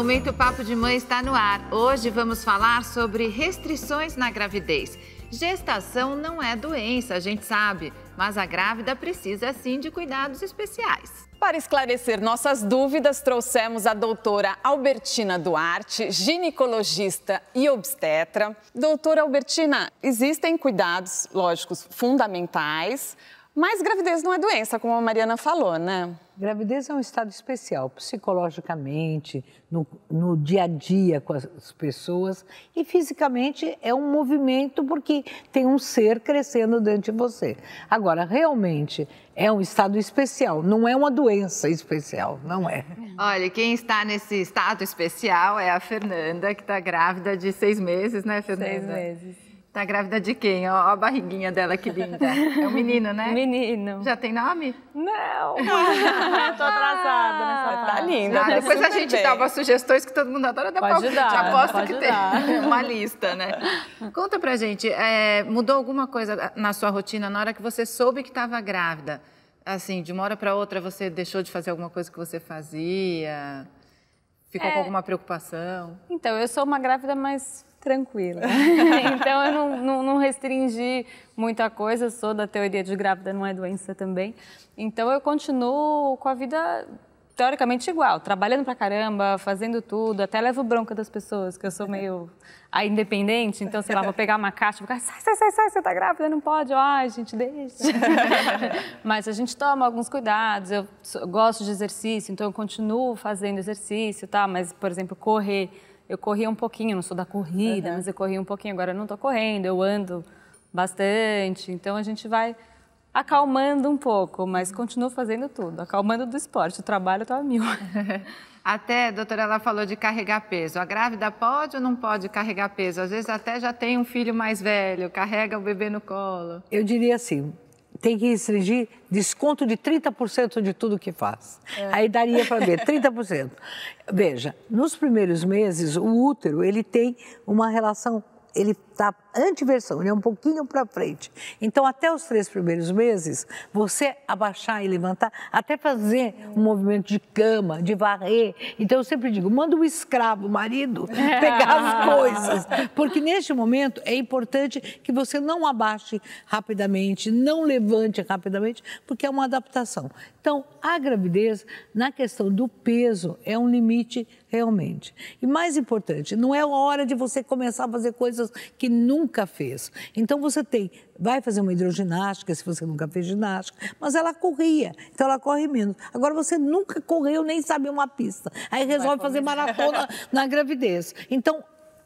Momento Papo de Mãe está no ar. Hoje vamos falar sobre restrições na gravidez. Gestação não é doença, a gente sabe, mas a grávida precisa sim de cuidados especiais. Para esclarecer nossas dúvidas, trouxemos a doutora Albertina Duarte, ginecologista e obstetra. Doutora Albertina, existem cuidados lógicos fundamentais, mas gravidez não é doença, como a Mariana falou, né? Gravidez é um estado especial, psicologicamente, no, no, dia a dia com as pessoas e fisicamente é um movimento porque tem um ser crescendo dentro de você. Agora, realmente é um estado especial, não é uma doença especial, não é. Olha, quem está nesse estado especial é a Fernanda, que está grávida de seis meses, né, Fernanda? Seis meses. Tá grávida de quem? Ó, a barriguinha dela, que linda. É um menino, né? Menino. Já tem nome? Não. Eu tô atrasada nessa Tá linda. Ah, né? depois a gente bem. dá umas sugestões que todo mundo adora dar palpite. Dar, Aposto pode que dar. tem uma lista, né? Conta pra gente, é, mudou alguma coisa na sua rotina na hora que você soube que estava grávida? Assim, de uma hora para outra você deixou de fazer alguma coisa que você fazia? Ficou é. com alguma preocupação? Então, eu sou uma grávida mais tranquila. então eu não, não, não, restringi muita coisa, sou da teoria de grávida não é doença também. Então eu continuo com a vida teoricamente igual, trabalhando pra caramba, fazendo tudo, até levo bronca das pessoas, que eu sou meio a independente, então, sei lá, vou pegar uma caixa, vou ficar, sai, sai, sai, sai, você tá grávida, não pode, ai, gente, deixa. Mas a gente toma alguns cuidados, eu gosto de exercício, então eu continuo fazendo exercício, tá? Mas, por exemplo, correr eu corria um pouquinho, não sou da corrida, uhum. mas eu corri um pouquinho, agora eu não estou correndo, eu ando bastante. Então a gente vai acalmando um pouco, mas uhum. continuo fazendo tudo, acalmando do esporte, o trabalho está a mil. Até, doutora, ela falou de carregar peso. A grávida pode ou não pode carregar peso? Às vezes até já tem um filho mais velho, carrega o bebê no colo. Eu diria assim, tem que restringir desconto de 30% de tudo que faz. É. Aí daria para ver, 30%. Veja, nos primeiros meses, o útero, ele tem uma relação, ele está antiversão, ele é um pouquinho para frente. Então, até os três primeiros meses, você abaixar e levantar, até fazer um movimento de cama, de varrer. Então, eu sempre digo, manda o um escravo, o marido, pegar as coisas. Porque neste momento é importante que você não abaixe rapidamente, não levante rapidamente, porque é uma adaptação. Então, a gravidez, na questão do peso, é um limite realmente. E mais importante, não é hora de você começar a fazer coisas que nunca nunca fez. Então você tem, vai fazer uma hidroginástica se você nunca fez ginástica, mas ela corria, então ela corre menos. Agora você nunca correu nem sabe uma pista, aí resolve fazer maratona na gravidez. Então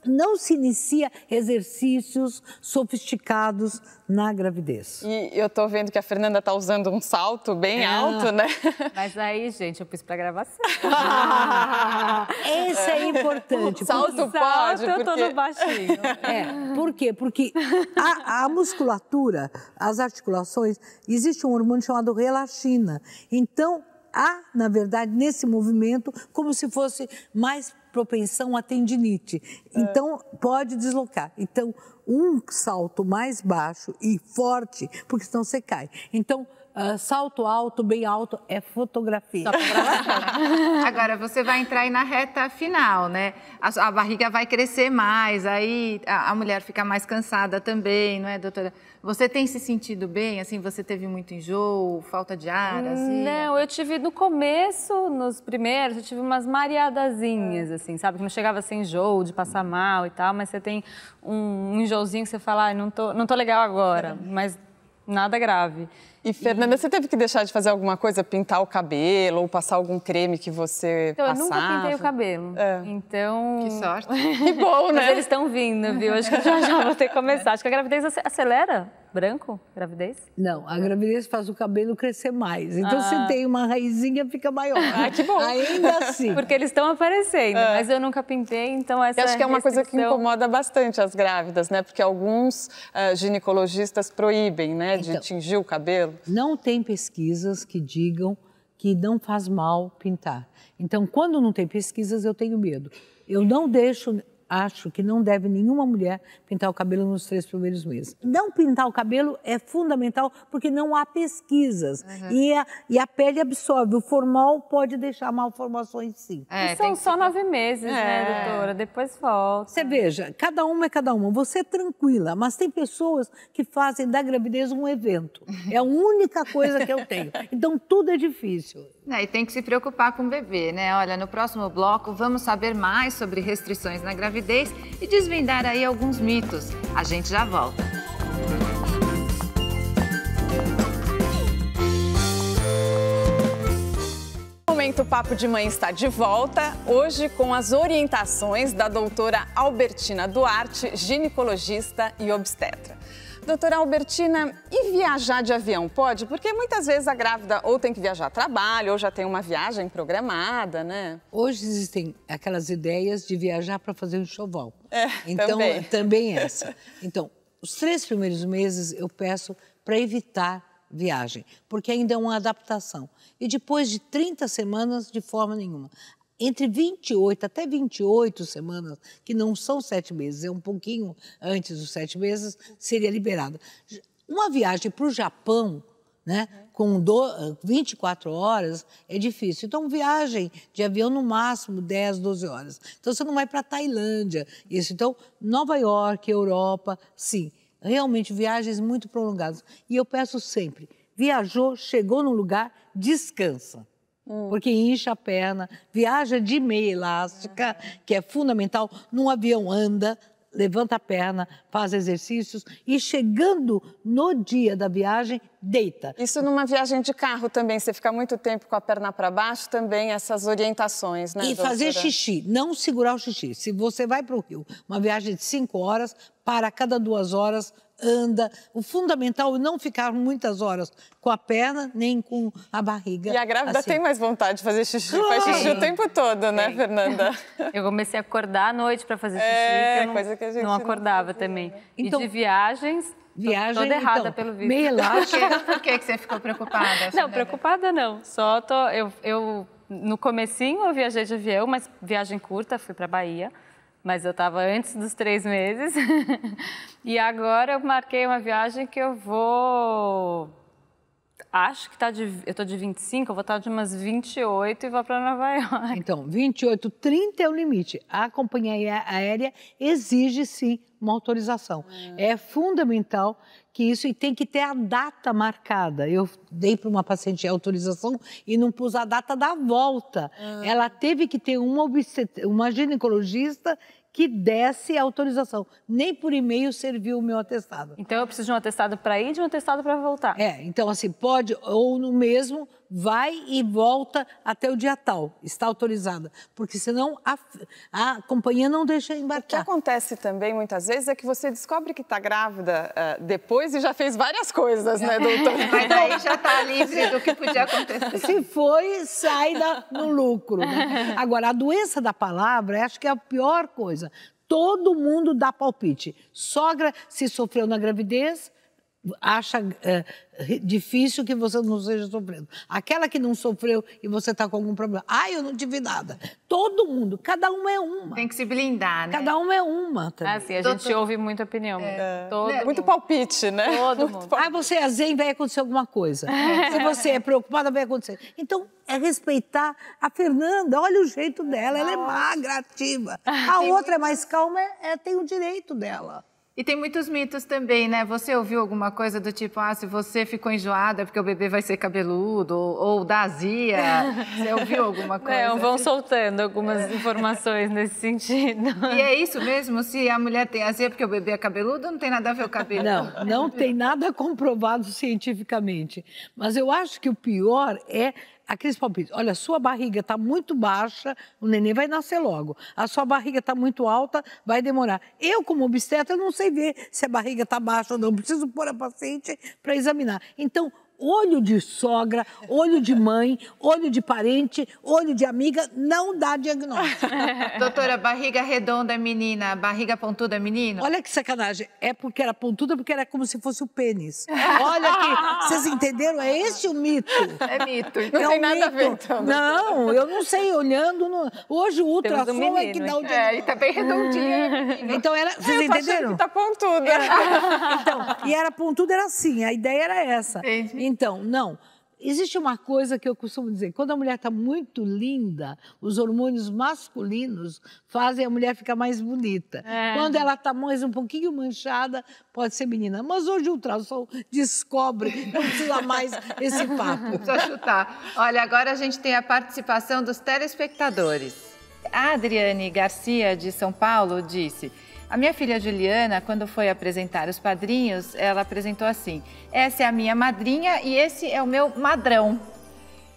não se inicia exercícios sofisticados na gravidez. E eu tô vendo que a Fernanda tá usando um salto bem é. alto, né? Mas aí, gente, eu pus para gravação. esse é importante. Salto pode, salto, porque... eu tô no baixinho. É, por quê? Porque a, a musculatura, as articulações, existe um hormônio chamado relaxina. Então, há, na verdade, nesse movimento, como se fosse mais propensão à tendinite. É. Então, pode deslocar. Então, um salto mais baixo e forte, porque senão você cai. Então, uh, salto alto, bem alto, é fotografia. Agora, você vai entrar aí na reta final, né? A, a barriga vai crescer mais, aí a, a, mulher fica mais cansada também, não é, doutora? Você tem se sentido bem? Assim, você teve muito enjoo, falta de ar, hum, assim? Não, eu tive no começo, nos primeiros, eu tive umas mareadazinhas, ah. assim, sabe? Que não chegava sem enjoo, de passar mal e tal, mas você tem um, um enjoozinho que você fala, ah, não tô, não tô legal agora, uhum. mas nada grave. E, Fernanda, e... você teve que deixar de fazer alguma coisa, pintar o cabelo ou passar algum creme que você então, passava? eu nunca pintei o cabelo. É. Então... Que sorte. que bom, né? Mas eles estão vindo, viu? Acho que já, já vou ter que começar. Acho que a gravidez acelera branco, gravidez? Não, a gravidez faz o cabelo crescer mais. Então, ah. se tem uma raizinha, fica maior. Ah, que bom. Ainda assim. Porque eles estão aparecendo, é. mas eu nunca pintei, então essa eu acho que é uma restrição... coisa que incomoda bastante as grávidas, né? Porque alguns uh, ginecologistas proíbem, né, então, de tingir o cabelo. Não tem pesquisas que digam que não faz mal pintar. Então, quando não tem pesquisas, eu tenho medo. Eu não deixo acho que não deve nenhuma mulher pintar o cabelo nos três primeiros meses. Não pintar o cabelo é fundamental porque não há pesquisas uhum. e, a, e a pele absorve. O formal pode deixar malformações sim. É, e são só nove meses, né, é. né, doutora? Depois volta. Você veja, cada uma é cada uma. Você é tranquila, mas tem pessoas que fazem da gravidez um evento. É a única coisa que eu tenho. Então tudo é difícil. É, e tem que se preocupar com o bebê, né? Olha, no próximo bloco vamos saber mais sobre restrições na gravidez gravidez e desvendar aí alguns mitos. A gente já volta. momento Papo de Mãe está de volta, hoje com as orientações da doutora Albertina Duarte, ginecologista e obstetra. Doutora Albertina, e viajar de avião pode? Porque muitas vezes a grávida ou tem que viajar a trabalho, ou já tem uma viagem programada, né? Hoje existem aquelas ideias de viajar para fazer um choval. É, então, também. É, também essa. Então, os três primeiros meses eu peço para evitar viagem, porque ainda é uma adaptação. E depois de 30 semanas, de forma nenhuma entre 28 até 28 semanas, que não são sete meses, é um pouquinho antes dos sete meses, seria liberada. Uma viagem para o Japão, né, com do, 24 eh, horas, é difícil. Então, viagem de avião no máximo 10, 12 horas. Então, você não vai para a Tailândia, isso. Então, Nova York, Europa, sim. Realmente, viagens muito prolongadas. E eu peço sempre, viajou, chegou no lugar, descansa. Hum. Porque incha a perna, viaja de meia elástica, uhum. que é fundamental. Num avião anda, levanta a perna, faz exercícios e chegando no dia da viagem, deita. Isso numa viagem de carro também, você fica muito tempo com a perna para baixo, também essas orientações, né? E doutora? fazer xixi, não segurar o xixi. Se você vai para o Rio, uma viagem de cinco horas, para cada duas horas anda. O fundamental é não ficar muitas horas com a perna nem com a barriga. E a grávida assim. tem mais vontade de fazer xixi, claro. faz xixi o tempo todo, né, Fernanda? Eu comecei a acordar à noite para fazer é, xixi, é, não, coisa que a gente não acordava não também. Então, e de então, viagens, Viagem, Toda errada, então, pelo visto. Meio elástica. Por que, que você ficou preocupada? Não, preocupada não. Só tô... Eu, eu, no comecinho eu viajei de avião, mas viagem curta, fui para Bahia mas eu estava antes dos três meses. e agora eu marquei uma viagem que eu vou acho que tá de. Eu tô de 25, eu vou estar tá de umas 28 e vou para Nova York. Então, 28, 30 é o limite. A companhia aérea exige sim uma autorização. É fundamental que isso e tem que ter a data marcada. Eu dei para uma paciente a autorização e não pus a data da volta. Ah. Ela teve que ter uma, uma ginecologista que desse autorização. Nem por e-mail serviu o meu atestado. Então eu preciso de um atestado para ir e de um atestado para voltar. É, então assim, pode, ou no mesmo, vai e volta até o dia tal, está autorizada. Porque senão a, a companhia não deixa embarcar. O que acontece também muitas vezes é que você descobre que está grávida uh, depois e já fez várias coisas, né, doutor? Mas aí já está livre do que podia acontecer. Se foi, sai da, no lucro. Né? Agora, a doença da palavra, acho que é a pior coisa. Todo mundo dá palpite. Sogra, se sofreu na gravidez, acha é, difícil que você não seja sofrendo. Aquela que não sofreu e você está com algum problema. Ah, eu não tive nada. Todo mundo, cada uma é uma. Tem que se blindar, né? Cada uma é uma. Também. Tá assim, ah, a Todo... gente ouve muita opinião. É. Todo né? Muito palpite, né? Todo Muito mundo. Ah, você é zen, vai acontecer alguma coisa. É. Se você é preocupada, vai acontecer. Então, é respeitar a Fernanda, olha o jeito dela, Nossa. ela é magra, ativa. A outra é mais calma, é, é tem o direito dela. E tem muitos mitos também, né? Você ouviu alguma coisa do tipo, ah, se você ficou enjoada porque o bebê vai ser cabeludo, ou, ou da azia. Você ouviu alguma é, coisa? Não, vão soltando algumas informações nesse sentido. E é isso mesmo? Se a mulher tem azia porque o bebê é cabeludo, não tem nada a ver o cabelo? Não, não tem nada comprovado cientificamente. Mas eu acho que o pior é aqueles palpites. Olha, a sua barriga está muito baixa, o neném vai nascer logo. A sua barriga está muito alta, vai demorar. Eu, como obstetra, não sei ver se a barriga está baixa ou não. Preciso pôr a paciente para examinar. Então, olho de sogra, olho de mãe, olho de parente, olho de amiga, não dá diagnóstico. Doutora, barriga redonda é menina, barriga pontuda é menino? Olha que sacanagem. É porque era pontuda, porque era como se fosse o pênis. Olha aqui, vocês entenderam? É esse o mito. É mito. Então é não é tem um nada mito. a ver, então. Não, eu não sei, olhando... No... Hoje o ultrassom um é que dá o diagnóstico. É, e tá bem redondinho. Ah. então era... Vocês entenderam? que tá pontuda. Era... Então, e era pontuda, era assim, a ideia era essa. Entendi. Então, não. Existe uma coisa que eu costumo dizer: quando a mulher está muito linda, os hormônios masculinos fazem a mulher ficar mais bonita. É. Quando ela está mais um pouquinho manchada, pode ser menina. Mas hoje o ultrassom descobre, não precisa mais esse papo. Só chutar. Olha, agora a gente tem a participação dos telespectadores. A Adriane Garcia, de São Paulo, disse. A minha filha Juliana, quando foi apresentar os padrinhos, ela apresentou assim: essa é a minha madrinha e esse é o meu madrão.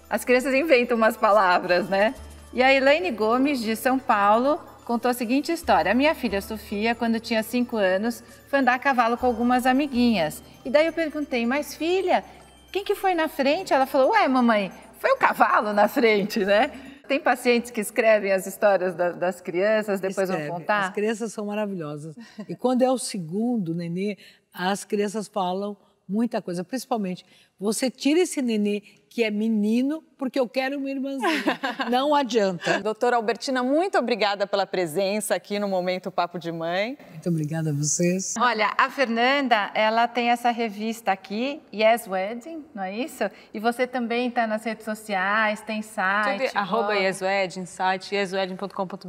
As crianças inventam umas palavras, né? E a Elaine Gomes, de São Paulo, contou a seguinte história. A minha filha Sofia, quando tinha 5 anos, foi andar a cavalo com algumas amiguinhas. E daí eu perguntei, mas filha, quem que foi na frente? Ela falou, ué, mamãe, foi o cavalo na frente, né? Tem pacientes que escrevem as histórias da, das crianças, depois Escreve. vão contar? As crianças são maravilhosas. E quando é o segundo nenê, as crianças falam muita coisa, principalmente você tira esse nenê que é menino, porque eu quero uma irmãzinha. Não adianta. Doutora Albertina, muito obrigada pela presença aqui no Momento Papo de Mãe. Muito obrigada a vocês. Olha, a Fernanda, ela tem essa revista aqui, Yes Wedding, não é isso? E você também está nas redes sociais, tem site. Tudo, arroba Yes Wedding, site yeswedding.com.br.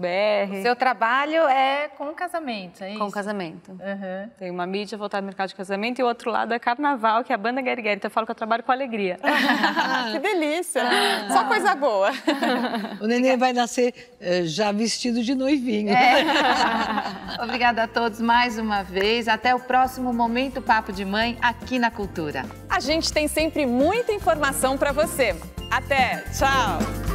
O seu trabalho é com casamento, é isso? Com casamento. Uhum. Tem uma mídia voltada ao mercado de casamento e o outro lado é carnaval, que é a banda Guerigueri. Então eu falo com a trabalho com alegria. Ah, que delícia! Ah, Só coisa boa. O neném vai nascer eh, já vestido de noivinho. É. Obrigada a todos mais uma vez. Até o próximo Momento Papo de Mãe aqui na Cultura. A gente tem sempre muita informação para você. Até! Tchau!